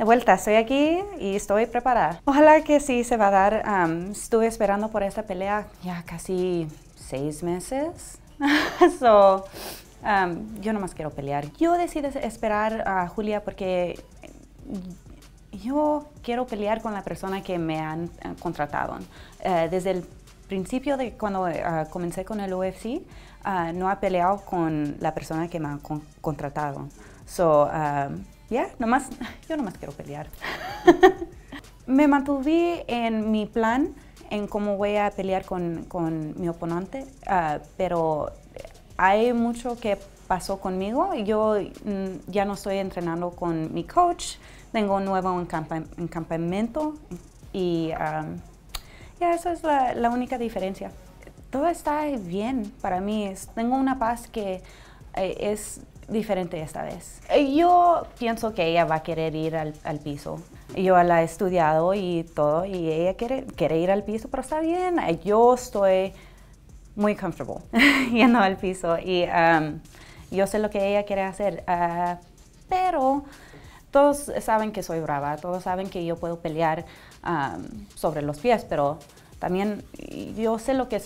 de vuelta, estoy aquí y estoy preparada. Ojalá que sí se va a dar. estuve esperando por esta pelea ya casi seis meses. so, um, yo nomás quiero pelear. Yo decidí esperar a Julia porque yo quiero pelear con la persona que me han eh, contratado. Eh, desde el principio de cuando eh, comencé con el UFC, ah, no ha peleado con la persona que me han contratado. So, ya, nomás, yo nomás quiero pelear. me mantuve en mi plan, en cómo voy a pelear con, con mi oponente, ah, pero hay mucho que pasó conmigo. Yo mm, ya no estoy entrenando con mi coach, tengo un nuevo encampamento y ya esa es la, la única diferencia. Todo está bien para mí, tengo una paz que eh, es diferente esta vez. Eh, yo pienso que ella va a querer ir al, piso. Yo la he estudiado y todo, y ella quiere, quiere ir al piso, pero está bien. Eh, yo estoy muy comfortable yendo al piso y um, yo sé lo que ella quiere hacer. Ah, pero todos saben que soy brava, todos saben que yo puedo pelear um, sobre los pies, pero también yo sé lo que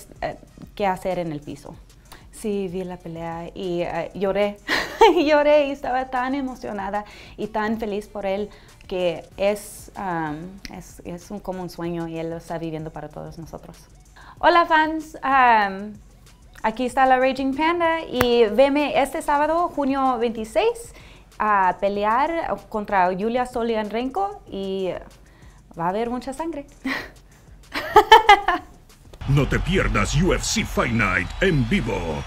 qué hacer en el piso. Sí, vi la pelea y eh, lloré, lloré y estaba tan emocionada y tan feliz por él que um, es, es, un, como un sueño y él lo está viviendo para todos nosotros. Hola fans, um, aquí está la Raging Panda y veme este sábado, junio 26, a pelear contra Julia Solian Renko y va a haber mucha sangre. No te pierdas UFC Fight Night en vivo